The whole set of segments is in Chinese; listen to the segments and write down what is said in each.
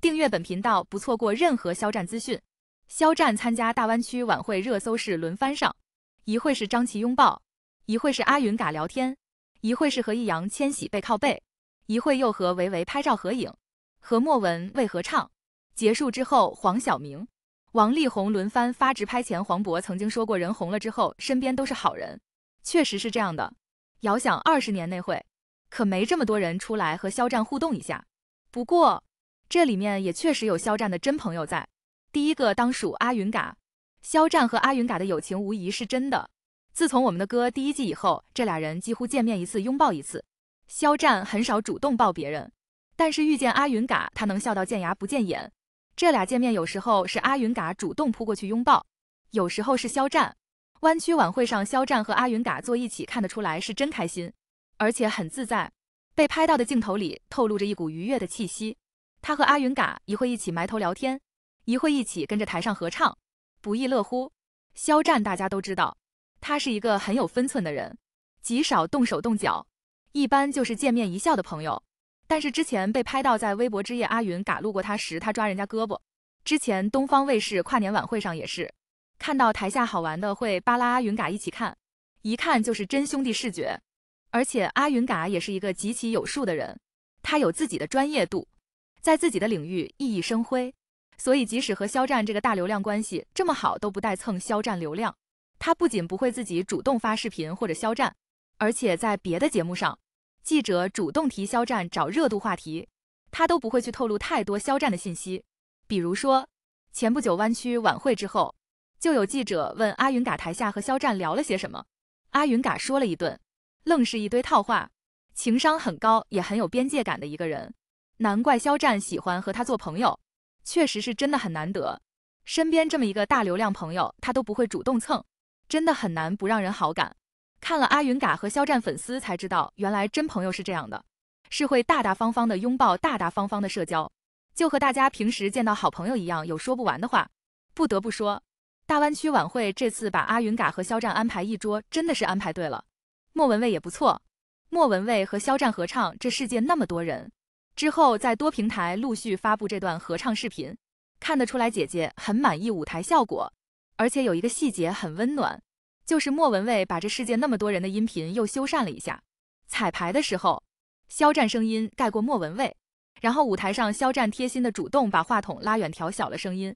订阅本频道，不错过任何肖战资讯。肖战参加大湾区晚会，热搜是轮番上，一会是张琪拥抱，一会是阿云嘎聊天，一会是和易烊千玺背靠背，一会又和维维拍照合影，和莫文蔚合唱。结束之后，黄晓明、王力宏轮番发直拍。前黄渤曾经说过，人红了之后，身边都是好人，确实是这样的。遥想二十年那会，可没这么多人出来和肖战互动一下。不过。这里面也确实有肖战的真朋友在，第一个当属阿云嘎。肖战和阿云嘎的友情无疑是真的。自从我们的歌第一季以后，这俩人几乎见面一次拥抱一次。肖战很少主动抱别人，但是遇见阿云嘎，他能笑到见牙不见眼。这俩见面有时候是阿云嘎主动扑过去拥抱，有时候是肖战。湾区晚会上，肖战和阿云嘎坐一起，看得出来是真开心，而且很自在。被拍到的镜头里透露着一股愉悦的气息。他和阿云嘎一会一起埋头聊天，一会一起跟着台上合唱，不亦乐乎。肖战大家都知道，他是一个很有分寸的人，极少动手动脚，一般就是见面一笑的朋友。但是之前被拍到在微博之夜，阿云嘎路过他时，他抓人家胳膊。之前东方卫视跨年晚会上也是，看到台下好玩的会扒拉阿云嘎一起看，一看就是真兄弟视觉。而且阿云嘎也是一个极其有数的人，他有自己的专业度。在自己的领域熠熠生辉，所以即使和肖战这个大流量关系这么好，都不带蹭肖战流量。他不仅不会自己主动发视频或者肖战，而且在别的节目上，记者主动提肖战找热度话题，他都不会去透露太多肖战的信息。比如说，前不久湾区晚会之后，就有记者问阿云嘎台下和肖战聊了些什么，阿云嘎说了一顿，愣是一堆套话，情商很高也很有边界感的一个人。难怪肖战喜欢和他做朋友，确实是真的很难得。身边这么一个大流量朋友，他都不会主动蹭，真的很难不让人好感。看了阿云嘎和肖战粉丝才知道，原来真朋友是这样的，是会大大方方的拥抱，大大方方的社交，就和大家平时见到好朋友一样，有说不完的话。不得不说，大湾区晚会这次把阿云嘎和肖战安排一桌，真的是安排对了。莫文蔚也不错，莫文蔚和肖战合唱《这世界那么多人》。之后在多平台陆续发布这段合唱视频，看得出来姐姐很满意舞台效果，而且有一个细节很温暖，就是莫文蔚把这世界那么多人的音频又修缮了一下。彩排的时候，肖战声音盖过莫文蔚，然后舞台上肖战贴心的主动把话筒拉远调小了声音，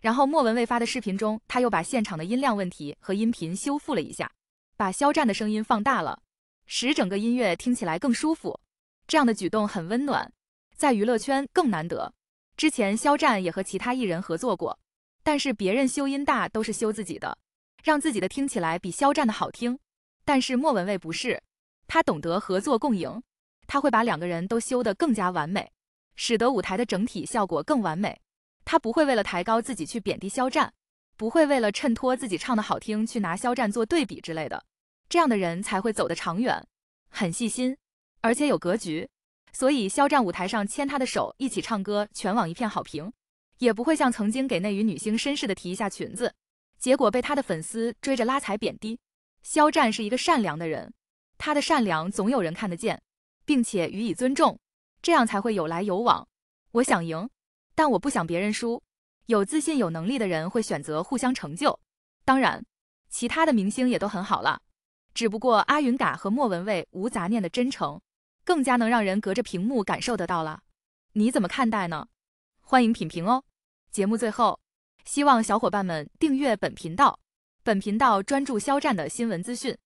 然后莫文蔚发的视频中，他又把现场的音量问题和音频修复了一下，把肖战的声音放大了，使整个音乐听起来更舒服。这样的举动很温暖。在娱乐圈更难得。之前肖战也和其他艺人合作过，但是别人修音大都是修自己的，让自己的听起来比肖战的好听。但是莫文蔚不是，她懂得合作共赢，他会把两个人都修得更加完美，使得舞台的整体效果更完美。他不会为了抬高自己去贬低肖战，不会为了衬托自己唱的好听去拿肖战做对比之类的。这样的人才会走得长远，很细心，而且有格局。所以肖战舞台上牵她的手一起唱歌，全网一片好评，也不会像曾经给那娱女星绅士的提一下裙子，结果被他的粉丝追着拉踩贬低。肖战是一个善良的人，他的善良总有人看得见，并且予以尊重，这样才会有来有往。我想赢，但我不想别人输。有自信有能力的人会选择互相成就。当然，其他的明星也都很好了，只不过阿云嘎和莫文蔚无杂念的真诚。更加能让人隔着屏幕感受得到了，你怎么看待呢？欢迎品评哦。节目最后，希望小伙伴们订阅本频道，本频道专注肖战的新闻资讯。